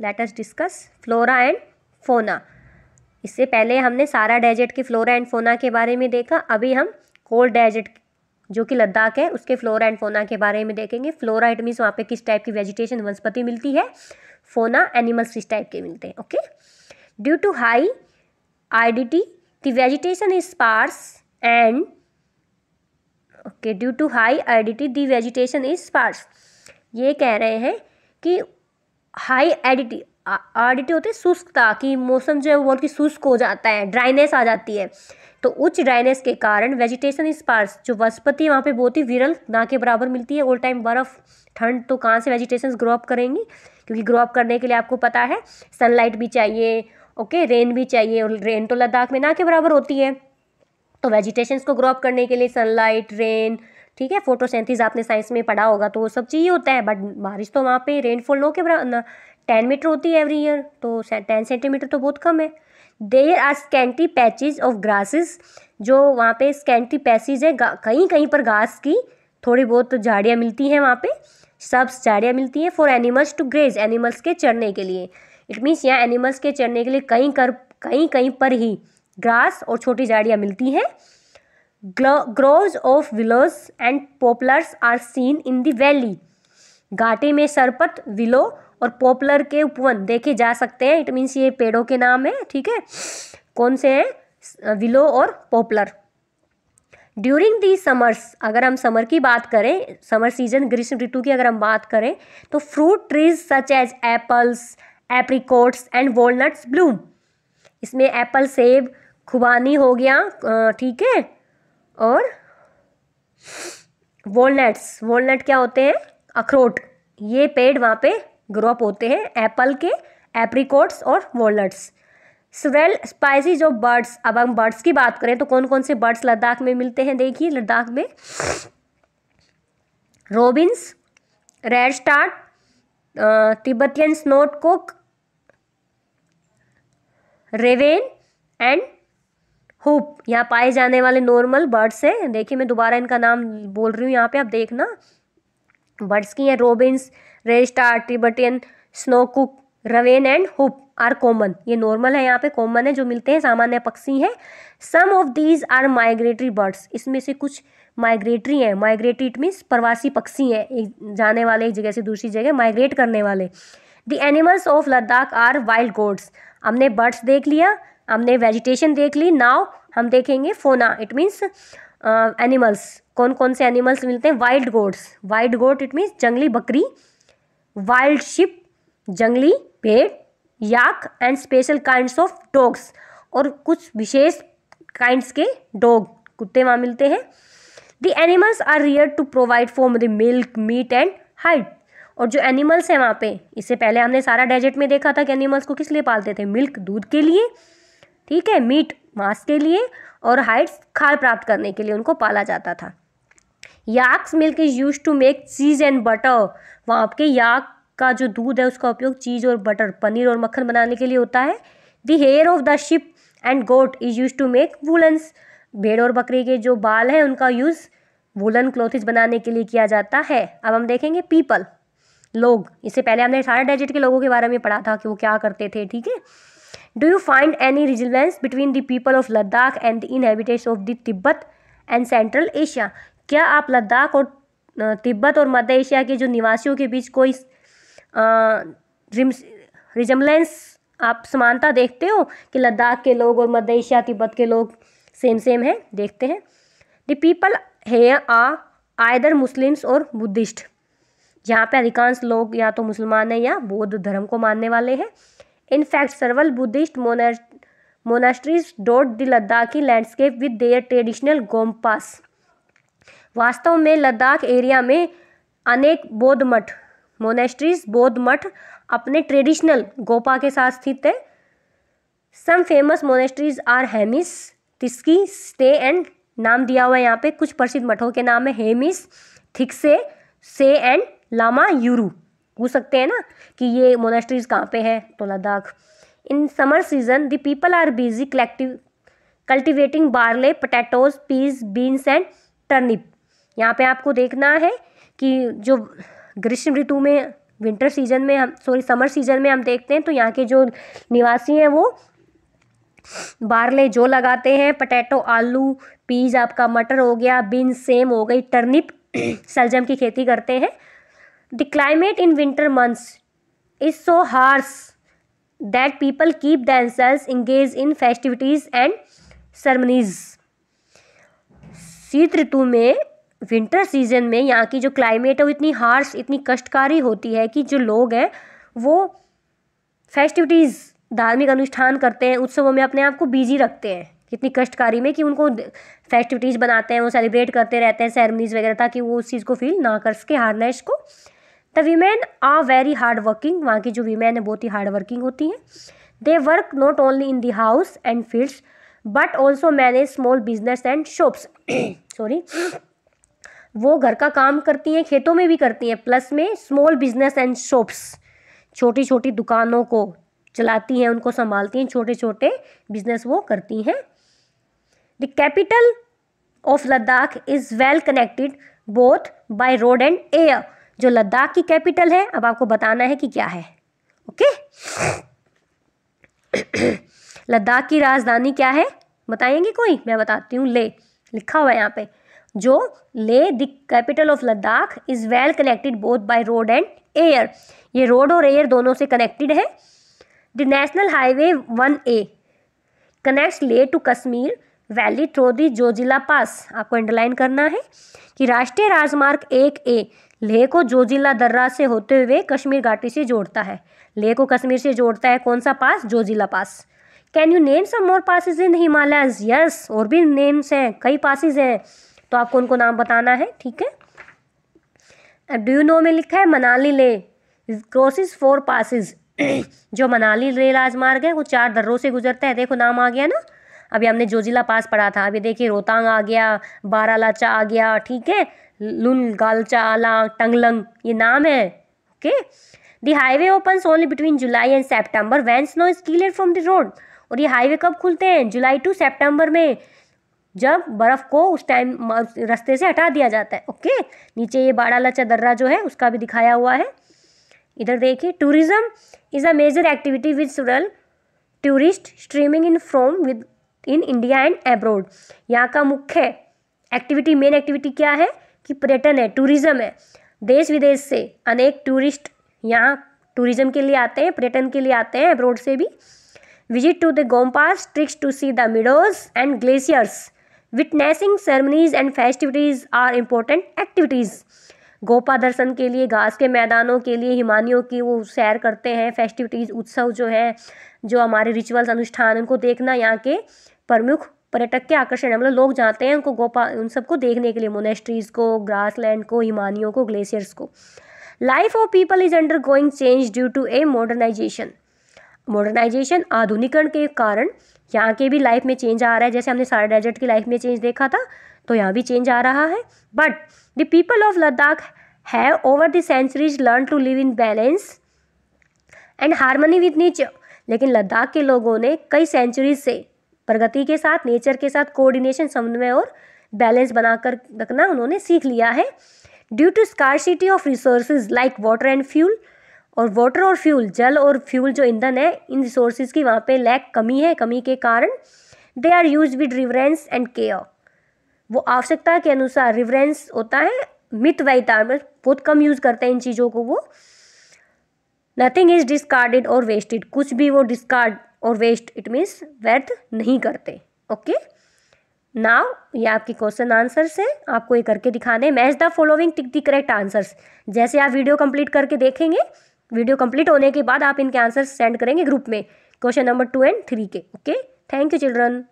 Late us discuss flora and fauna इससे पहले हमने सारा डेजर्ट के फ्लोरा एंड फोना के बारे में देखा अभी हम कोल्ड डेजर्ट जो कि लद्दाख है उसके फ्लोरा एंड फोना के बारे में देखेंगे फ्लोरा इट मीन्स वहाँ पे किस टाइप की वेजिटेशन वनस्पति मिलती है फोना एनिमल्स किस टाइप के मिलते हैं okay due to high aridity the vegetation is sparse and okay due to high aridity the vegetation is sparse ये कह रहे हैं कि हाई एडिटी आडिटी होती है शुष्कता कि मौसम जो है वो बहुत शुष्क हो जाता है ड्राइनेस आ जाती है तो उच्च ड्राइनेस के कारण वेजिटेशन स्पार्स जो वनस्पति वहाँ पे बहुत ही विरल ना के बराबर मिलती है ओल्ड टाइम बर्फ़ ठंड तो कहाँ से वेजिटेशन ग्रो अप करेंगी क्योंकि ग्रो अप करने के लिए आपको पता है सनलाइट भी चाहिए ओके रेन भी चाहिए और रेन तो लद्दाख में ना के बराबर होती है तो वेजिटेशन को ग्रो अप करने के लिए सनलाइट रेन ठीक है फोटोसेंथिस आपने साइंस में पढ़ा होगा तो वो सब चाहिए होता है बट बारिश तो वहाँ पे रेनफॉल नो के टेन मीटर होती है एवरी ईयर तो टेन सेंटीमीटर तो बहुत कम है there are scanty patches of grasses जो वहाँ पे स्कैंटी पैसेज है कहीं कहीं पर घास की थोड़ी बहुत झाड़ियाँ मिलती हैं वहाँ पे सब्स झाड़ियाँ मिलती हैं for animals to graze animals के चढ़ने के लिए इट मीन्स यहाँ एनिमल्स के चढ़ने के लिए कहीं कर कहीं कहीं पर ही ग्रास और छोटी झाड़ियाँ मिलती हैं groves of willows and poplars are seen in the valley घाटी में सरपत विलो और पॉपुलर के उपवन देखे जा सकते हैं इट मीन्स ये पेड़ों के नाम है ठीक है कौन से हैं विलो और पॉपुलर ड्यूरिंग दी समर्स अगर हम समर की बात करें समर सीजन ग्रीष्म ऋतु की अगर हम बात करें तो fruit trees such as apples apricots and walnuts bloom इसमें एप्पल सेब खुबानी हो गया ठीक है और वॉलनट्स वॉलनट क्या होते हैं अखरोट ये पेड़ वहाँ पे ग्रो अप होते हैं एप्पल के एप्रिकोट्स और वॉलनट्स स्वेल स्पाइसी जो बर्ड्स अब हम बर्ड्स की बात करें तो कौन कौन से बर्ड्स लद्दाख में मिलते हैं देखिए लद्दाख में robins redstart Tibetan snowcock raven and hoopoe यहाँ पाए जाने वाले नॉर्मल बर्ड्स हैं देखिए मैं दोबारा इनका नाम बोल रही हूँ यहाँ पे आप देखना बर्ड्स की हैं robins redstart Tibetan snowcock raven and hoopoe are common ये नॉर्मल है यहाँ पे कॉमन है जो मिलते हैं सामान्य पक्षी हैं some of these are migratory birds इसमें से कुछ माइग्रेटरी हैं माइग्रेटरी इट मीन्स प्रवासी पक्षी हैं एक जाने वाले एक जगह से दूसरी जगह माइग्रेट करने वाले the animals of Ladakh are wild goats हमने बर्ड्स देख लिया हमने वेजिटेशन देख ली नाव हम देखेंगे फोना इट मीन्स एनिमल्स कौन कौन से एनिमल्स मिलते हैं wild goats wild goat it means जंगली बकरी वाइल्ड शिप जंगली पेड़ yak and special kinds of dogs और कुछ विशेष काइंड्स के डॉग कुत्ते वहाँ मिलते हैं the animals are rear to provide for the milk meat and hide और जो एनिमल्स हैं वहाँ पे इससे पहले हमने सारा डेजर्ट में देखा था कि एनिमल्स को किस लिए पालते थे मिल्क दूध के लिए ठीक है मीट मांस के लिए और हाइट्स खाल प्राप्त करने के लिए उनको पाला जाता था yak's milk is use to make cheese and butter वहाँ के याक का जो दूध है उसका उपयोग चीज़ और बटर पनीर और मक्खन बनाने के लिए होता है the hair of the sheep and goat is use to make woollens भेड़ और बकरी के जो बाल हैं उनका यूज़ वुलन क्लोथिस बनाने के लिए किया जाता है अब हम देखेंगे पीपल लोग इससे पहले हमने सारे डेजिट के लोगों के बारे में पढ़ा था कि वो क्या करते थे ठीक है do you find any resemblance between the people of Ladakh and the inhabitants of the Tibet and central Asia क्या आप लद्दाख और तिब्बत और मध्य एशिया के जो निवासियों के बीच कोई रिजम्बलेंस आप समानता देखते हो कि लद्दाख के लोग और मध्य एशिया तिब्बत के लोग सेम सेम हैं देखते हैं द पीपल है आ आयदर मुस्लिम्स और बुद्धिस्ट यहाँ पे अधिकांश लोग या तो मुसलमान हैं या बौद्ध धर्म को मानने वाले हैं in fact several Buddhist Buddhist monasteries dot the Ladakhi landscape with their traditional gompas. वास्तव में लद्दाख एरिया में अनेक बौद्ध मठ मोनेस्ट्रीज बौद्ध मठ अपने ट्रेडिशनल गोपा के साथ स्थित है some famous monasteries are Hemis तिस्की स्टे एंड नाम दिया हुआ है यहाँ पे कुछ प्रसिद्ध मठों के नाम है हेमिस थिक्से से एंड लामा यूरू पूछ सकते हैं ना कि ये मोनेस्ट्रीज कहाँ पे है तो Ladakh in summer season the people are busy collective cultivating barley potatoes peas beans and turnip यहाँ पे आपको देखना है कि जो ग्रीष्म ऋतु में विंटर सीजन में हम सॉरी समर सीजन में हम देखते हैं तो यहाँ के जो निवासी हैं वो बारले जो लगाते हैं पटेटो आलू पीज आपका मटर हो गया बीन्स सेम हो गई टर्निप सलजम की खेती करते हैं the climate in winter months is so harsh that people keep themselves engage in festivities and ceremonies शीत ऋतु में विंटर सीजन में यहाँ की जो क्लाइमेट है वो इतनी हार्स इतनी कष्टकारी होती है कि जो लोग हैं वो फेस्टिविटीज़ धार्मिक अनुष्ठान करते हैं उत्सवों में अपने आप को बिजी रखते हैं इतनी कष्टकारी में कि उनको फेस्टिविटीज़ बनाते हैं वो सेलिब्रेट करते रहते हैं सेरेमनीज़ वगैरह ताकि वो उस चीज़ को फील ना कर सके हार्डनेस को the women are very hard working वहाँ की जो वीमेन है बहुत ही हार्ड वर्किंग होती हैं they work not only in the house and fields but also manage small business and shops sorry वो घर का काम करती हैं खेतों में भी करती हैं प्लस में स्मॉल बिजनेस एंड शॉप्स छोटी छोटी दुकानों को चलाती हैं उनको संभालती हैं छोटे छोटे बिजनेस वो करती हैं the capital of Ladakh is well connected both by road and air जो लद्दाख की कैपिटल है अब आपको बताना है कि क्या है ओके लद्दाख की राजधानी क्या है बताएंगे कोई मैं बताती हूँ ले लिखा हुआ है यहाँ पे जो Leh the capital of Ladakh is well connected both by road and air ये रोड और एयर दोनों से कनेक्टेड है the national highway one A connect Leh to Kashmir valley through the Zojila pass आपको अंडरलाइन करना है कि राष्ट्रीय राजमार्ग एक ए लेह को जोजिला दर्रा से होते हुए कश्मीर घाटी से जोड़ता है लेह को कश्मीर से जोड़ता है कौन सा pass Zojila pass can you name some more passes in Himalaya yes और भी नेम्स हैं कई पासिस हैं तो आपको उनको नाम बताना है ठीक है अब डू यू नो में लिखा है मनाली ले क्रोसिस फोर पासिस जो मनाली ले राजमार्ग है वो चार दर्रों से गुजरता है देखो नाम आ गया ना अभी हमने जोजिला पास पढ़ा था अभी देखिए रोहतांग आ गया बारालाचा आ गया ठीक है लुल गालचाला टंगलंग ये नाम है okay the highway open only between July and September when snow is clear from the road और ये हाईवे कब खुलते हैं जुलाई टू सेप्टेम्बर में जब बर्फ़ को उस टाइम रास्ते से हटा दिया जाता है ओके नीचे ये लचा दर्रा जो है उसका भी दिखाया हुआ है इधर देखिए tourism is a major activity with several tourist streaming in from within India and abroad यहाँ का मुख्य एक्टिविटी मेन एक्टिविटी क्या है कि पर्यटन है टूरिज्म है देश विदेश से अनेक टूरिस्ट यहाँ टूरिज़म के लिए आते हैं पर्यटन के लिए आते हैं अब्रोड से भी विजिट टू द गोम ट्रिक्स to see the meadows and glaciers witnessing ceremonies and festivities are important activities gompa दर्शन के लिए घास के मैदानों के लिए हिमानियों की वो सैर करते हैं फेस्टिविटीज़ उत्सव जो हैं जो हमारे रिचुअल्स अनुष्ठान उनको देखना यहाँ के प्रमुख पर्यटक के आकर्षण है मतलब लोग जाते हैं उनको गोपा उन सबको देखने के लिए मोनेस्ट्रीज़ को ग्रासलैंड को हिमानियों को ग्लेशियर्स को life of people is undergoing change due to a modernization modernization आधुनिकरण के कारण यहाँ के भी लाइफ में चेंज आ रहा है जैसे हमने सारे डेजर्ट की लाइफ में चेंज देखा था तो यहाँ भी चेंज आ रहा है but the people of Ladakh have over the centuries learn to live in balance and harmony with nature लेकिन लद्दाख के लोगों ने कई सेंचुरीज से प्रगति के साथ नेचर के साथ कोऑर्डिनेशन समन्वय और बैलेंस बनाकर रखना उन्होंने सीख लिया है due to scarcity of resources like water and fuel और वाटर और फ्यूल जल और फ्यूल जो ईंधन है इन रिसोर्सेज की वहाँ पे लैक कमी है कमी के कारण they are use with reverence and care वो आवश्यकता के अनुसार रिवरेंस होता है मित वैता बहुत कम यूज़ करते हैं इन चीज़ों को वो नथिंग इज़ डिस्कार्डेड और वेस्टेड कुछ भी वो डिस्कार्ड और वेस्ट इट मीन्स व्यर्थ नहीं करते ओके नाव ये आपके क्वेश्चन आंसर्स है आपको ये करके दिखाने match the following tick the correct answers जैसे आप वीडियो कंप्लीट करके देखेंगे वीडियो कंप्लीट होने के बाद आप इनके आंसर्स सेंड करेंगे ग्रुप में question number two and three के ओके थैंक यू चिल्ड्रन